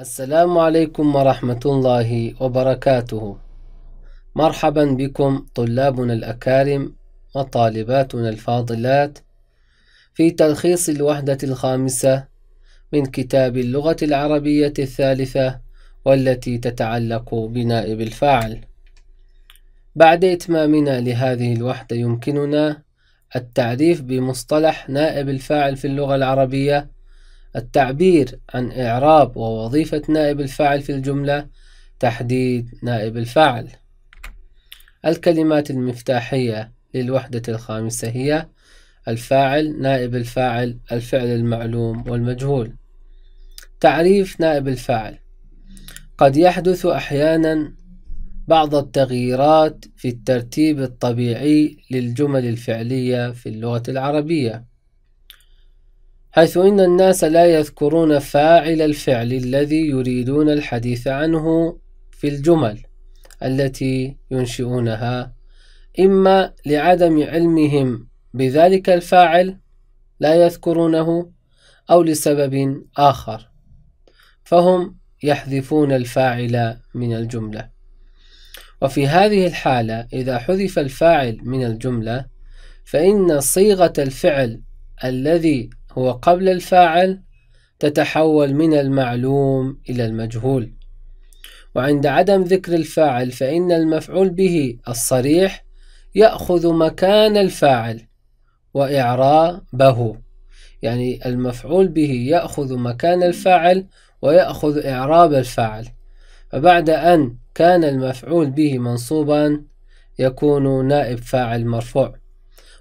السلام عليكم ورحمة الله وبركاته مرحبا بكم طلابنا الأكارم وطالباتنا الفاضلات في تلخيص الوحدة الخامسة من كتاب اللغة العربية الثالثة والتي تتعلق بنائب الفاعل بعد إتمامنا لهذه الوحدة يمكننا التعريف بمصطلح نائب الفاعل في اللغة العربية التعبير عن إعراب ووظيفة نائب الفاعل في الجملة تحديد نائب الفاعل الكلمات المفتاحية للوحدة الخامسة هي الفاعل نائب الفاعل الفعل المعلوم والمجهول تعريف نائب الفاعل قد يحدث أحيانا بعض التغييرات في الترتيب الطبيعي للجمل الفعلية في اللغة العربية حيث إن الناس لا يذكرون فاعل الفعل الذي يريدون الحديث عنه في الجمل التي ينشئونها إما لعدم علمهم بذلك الفاعل لا يذكرونه أو لسبب آخر فهم يحذفون الفاعل من الجملة وفي هذه الحالة إذا حذف الفاعل من الجملة فإن صيغة الفعل الذي هو قبل الفاعل تتحول من المعلوم إلى المجهول وعند عدم ذكر الفاعل فإن المفعول به الصريح يأخذ مكان الفاعل وإعرابه يعني المفعول به يأخذ مكان الفاعل ويأخذ إعراب الفاعل فبعد أن كان المفعول به منصوبا يكون نائب فاعل مرفوع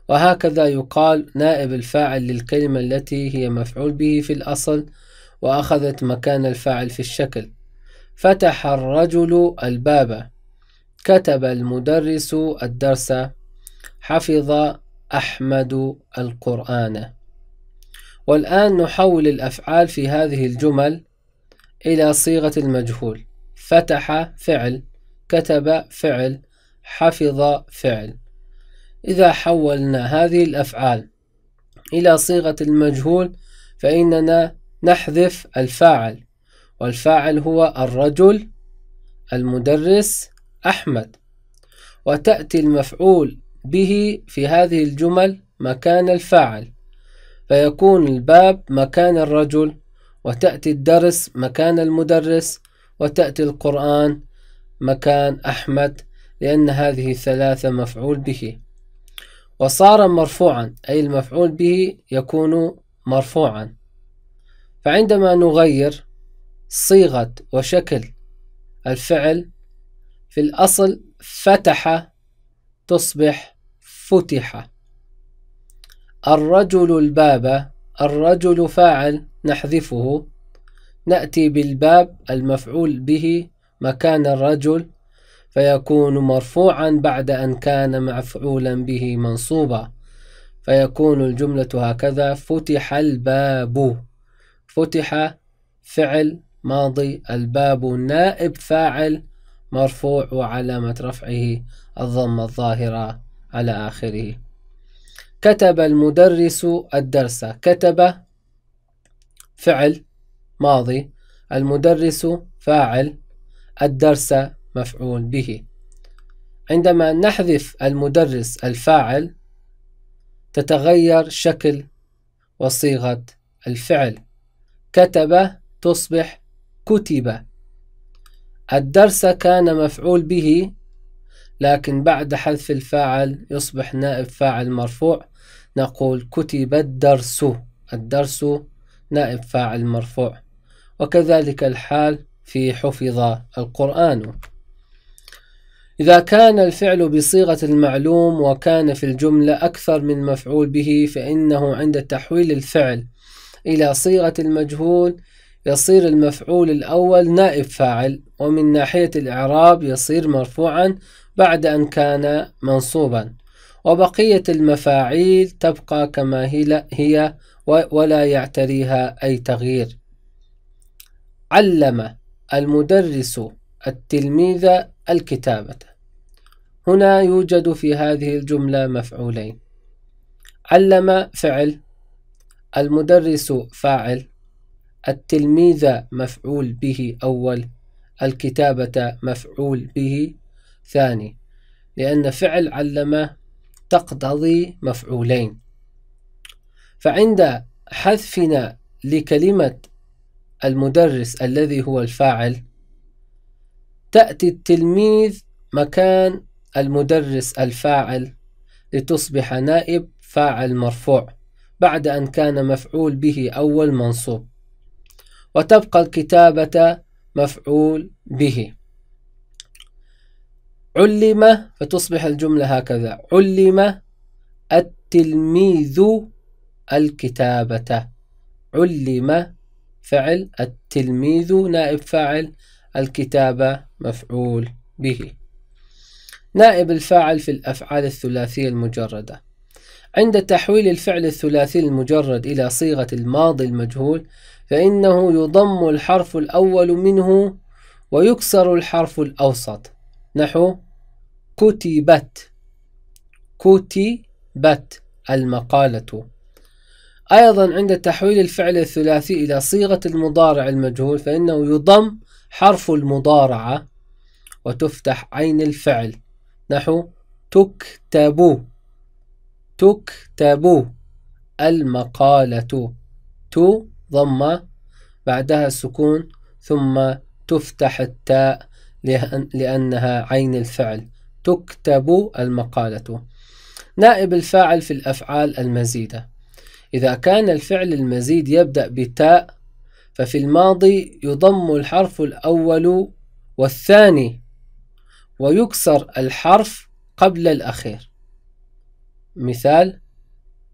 وهكذا يقال نائب الفاعل للكلمة التي هي مفعول به في الأصل وأخذت مكان الفاعل في الشكل فتح الرجل الباب كتب المدرس الدرس حفظ أحمد القرآن والآن نحول الأفعال في هذه الجمل إلى صيغة المجهول فتح فعل كتب فعل حفظ فعل إذا حولنا هذه الأفعال إلى صيغة المجهول فإننا نحذف الفاعل والفاعل هو الرجل المدرس أحمد وتأتي المفعول به في هذه الجمل مكان الفاعل فيكون الباب مكان الرجل وتأتي الدرس مكان المدرس وتأتي القرآن مكان أحمد لأن هذه الثلاثة مفعول به وصار مرفوعا أي المفعول به يكون مرفوعا فعندما نغير صيغة وشكل الفعل في الأصل فتح تصبح فتح الرجل الباب الرجل فاعل نحذفه نأتي بالباب المفعول به مكان الرجل فيكون مرفوعا بعد أن كان مفعولا به منصوبا فيكون الجملة هكذا فتح الباب فتح فعل ماضي الباب نائب فاعل مرفوع وعلامة رفعه الضم الظاهرة على آخره كتب المدرس الدرس كتب فعل ماضي المدرس فاعل الدرس مفعول به عندما نحذف المدرس الفاعل تتغير شكل وصيغة الفعل كتب تصبح كتب الدرس كان مفعول به لكن بعد حذف الفاعل يصبح نائب فاعل مرفوع نقول كتب الدرس الدرس نائب فاعل مرفوع وكذلك الحال في حفظ القرآن إذا كان الفعل بصيغة المعلوم وكان في الجملة أكثر من مفعول به فإنه عند تحويل الفعل إلى صيغة المجهول يصير المفعول الأول نائب فاعل ومن ناحية الإعراب يصير مرفوعا بعد أن كان منصوبا وبقية المفاعيل تبقى كما هي ولا يعتريها أي تغيير علم المدرس التلميذ الكتابة هنا يوجد في هذه الجملة مفعولين علم فعل المدرس فاعل التلميذ مفعول به أول الكتابة مفعول به ثاني لأن فعل علم تقتضي مفعولين فعند حذفنا لكلمة المدرس الذي هو الفاعل تأتي التلميذ مكان المدرس الفاعل لتصبح نائب فاعل مرفوع بعد أن كان مفعول به أول منصوب وتبقى الكتابة مفعول به علم فتصبح الجملة هكذا علم التلميذ الكتابة علم فعل التلميذ نائب فاعل الكتابة مفعول به نائب الفاعل في الأفعال الثلاثية المجردة عند تحويل الفعل الثلاثي المجرد إلى صيغة الماضي المجهول فإنه يضم الحرف الأول منه ويكسر الحرف الأوسط نحو كتبت كتبت المقالة أيضا عند تحويل الفعل الثلاثي إلى صيغة المضارع المجهول فإنه يضم حرف المضارعة وتفتح عين الفعل نحو تكتب تكتب المقالة تو ضمة بعدها السكون ثم تفتح التاء لأنها عين الفعل تكتب المقالة نائب الفاعل في الأفعال المزيدة إذا كان الفعل المزيد يبدأ بتاء ففي الماضي يضم الحرف الأول والثاني ويكسر الحرف قبل الأخير مثال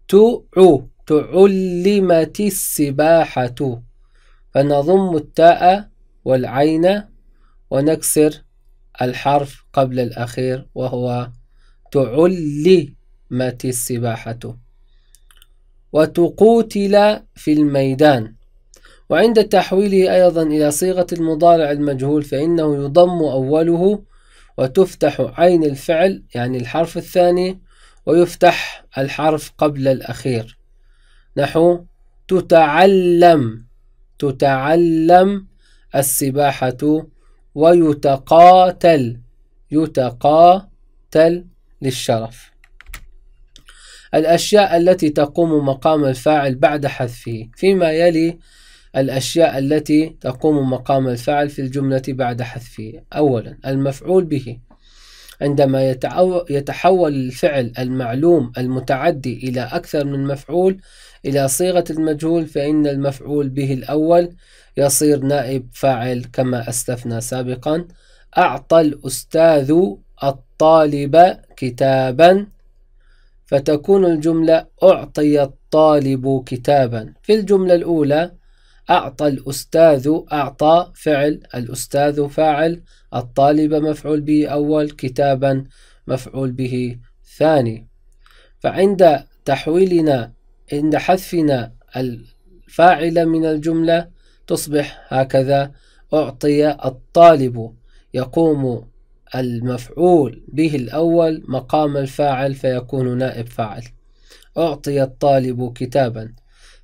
تعو تعلمت السباحة فنضم التاء والعين ونكسر الحرف قبل الأخير وهو تعلمت السباحة وتقوتل في الميدان وعند تحويله أيضا إلى صيغة المضارع المجهول فإنه يضم أوله وتفتح عين الفعل يعني الحرف الثاني ويفتح الحرف قبل الأخير نحو تتعلم تتعلم السباحة ويتقاتل يتقاتل للشرف الأشياء التي تقوم مقام الفاعل بعد حذفه فيما يلي الأشياء التي تقوم مقام الفعل في الجملة بعد حذفه أولا المفعول به عندما يتحول الفعل المعلوم المتعدي إلى أكثر من مفعول إلى صيغة المجهول فإن المفعول به الأول يصير نائب فاعل كما أسلفنا سابقا أعطى الأستاذ الطالب كتابا فتكون الجملة أعطي الطالب كتابا في الجملة الأولى أعطى الأستاذ أعطى فعل الأستاذ فاعل الطالب مفعول به أول كتابا مفعول به ثاني فعند تحويلنا عند حذفنا الفاعل من الجملة تصبح هكذا أعطي الطالب يقوم المفعول به الأول مقام الفاعل فيكون نائب فاعل أعطي الطالب كتابا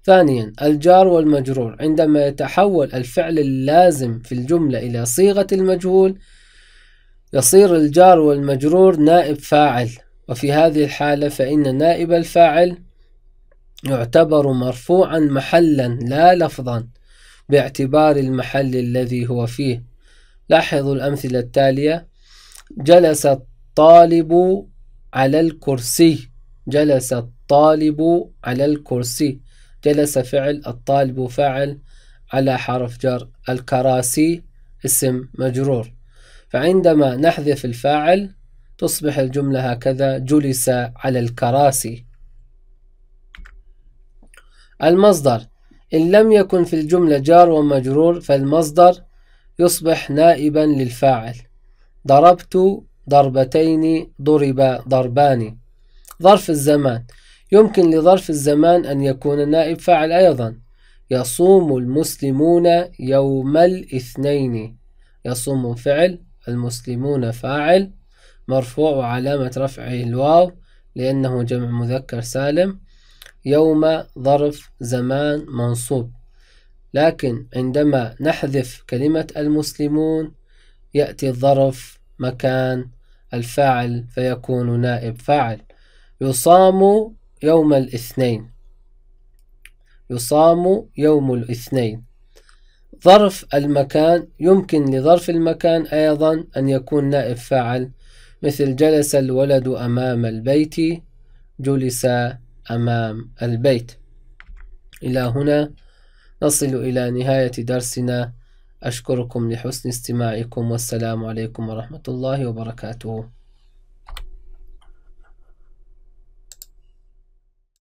ثانيا الجار والمجرور عندما يتحول الفعل اللازم في الجملة إلى صيغة المجهول يصير الجار والمجرور نائب فاعل وفي هذه الحالة فإن نائب الفاعل يعتبر مرفوعا محلا لا لفظا باعتبار المحل الذي هو فيه لاحظوا الأمثلة التالية جلس الطالب على الكرسي جلس الطالب على الكرسي جلس فعل الطالب فاعل على حرف جر الكراسي اسم مجرور فعندما نحذف الفاعل تصبح الجملة هكذا جلس على الكراسي المصدر إن لم يكن في الجملة جار ومجرور فالمصدر يصبح نائبا للفاعل ضربت ضربتين ضرب ضربان ظرف الزمان يمكن لظرف الزمان أن يكون نائب فاعل أيضا يصوم المسلمون يوم الاثنين يصوم فعل المسلمون فاعل مرفوع وعلامة رفعه الواو لأنه جمع مذكر سالم يوم ظرف زمان منصوب لكن عندما نحذف كلمة المسلمون يأتي الظرف مكان الفاعل فيكون نائب فاعل يصام يوم الاثنين يصام يوم الاثنين ظرف المكان يمكن لظرف المكان أيضا أن يكون نائب فاعل مثل جلس الولد أمام البيت جلس أمام البيت إلى هنا نصل إلى نهاية درسنا أشكركم لحسن استماعكم والسلام عليكم ورحمة الله وبركاته